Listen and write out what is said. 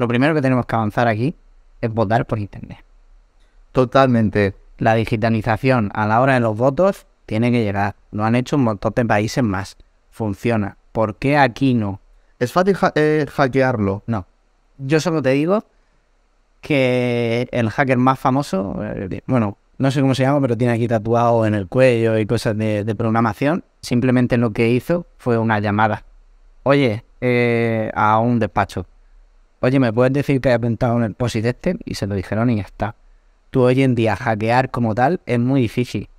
Lo primero que tenemos que avanzar aquí es votar por Internet. Totalmente. La digitalización a la hora de los votos tiene que llegar. Lo han hecho un montón de países más. Funciona. ¿Por qué aquí no? ¿Es fácil eh, hackearlo? No. Yo solo te digo que el hacker más famoso, eh, bueno, no sé cómo se llama, pero tiene aquí tatuado en el cuello y cosas de, programación. Simplemente lo que hizo fue una llamada. Oye, eh, a un despacho oye, ¿me puedes decir que he inventado en el POSIT este? Y se lo dijeron y ya está. Tú hoy en día hackear como tal es muy difícil.